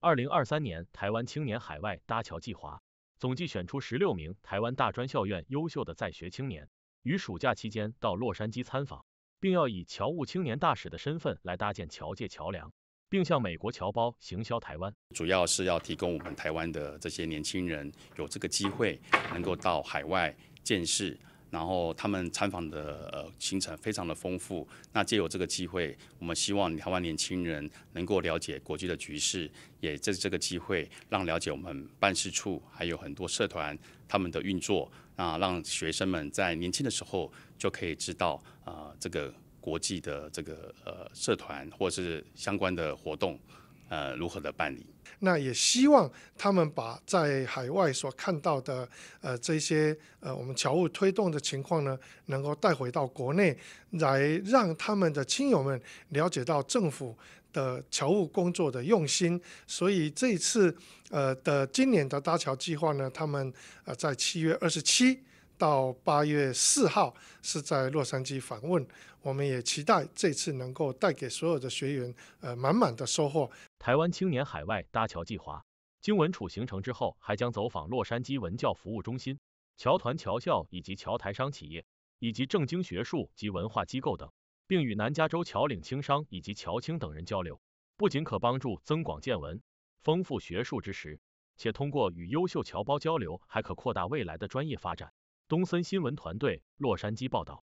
二零二三年台湾青年海外搭桥计划，总计选出十六名台湾大专校院优秀的在学青年，于暑假期间到洛杉矶参访，并要以侨务青年大使的身份来搭建侨界桥梁，并向美国侨胞行销台湾。主要是要提供我们台湾的这些年轻人有这个机会，能够到海外见识。然后他们参访的呃行程非常的丰富，那借由这个机会，我们希望台湾年轻人能够了解国际的局势，也借这个机会让了解我们办事处还有很多社团他们的运作啊，让学生们在年轻的时候就可以知道啊这个国际的这个呃社团或是相关的活动。呃，如何的办理？那也希望他们把在海外所看到的呃这些呃我们侨务推动的情况呢，能够带回到国内来，让他们的亲友们了解到政府的侨务工作的用心。所以这一次呃的今年的搭桥计划呢，他们呃在七月二十七到八月四号是在洛杉矶访问。我们也期待这次能够带给所有的学员呃满满的收获。台湾青年海外搭桥计划，经文处行程之后，还将走访洛杉矶文教服务中心、侨团、侨校以及侨台商企业以及政经学术及文化机构等，并与南加州侨领、青商以及侨青等人交流。不仅可帮助增广见闻、丰富学术知识，且通过与优秀侨胞交流，还可扩大未来的专业发展。东森新闻团队洛杉矶报道。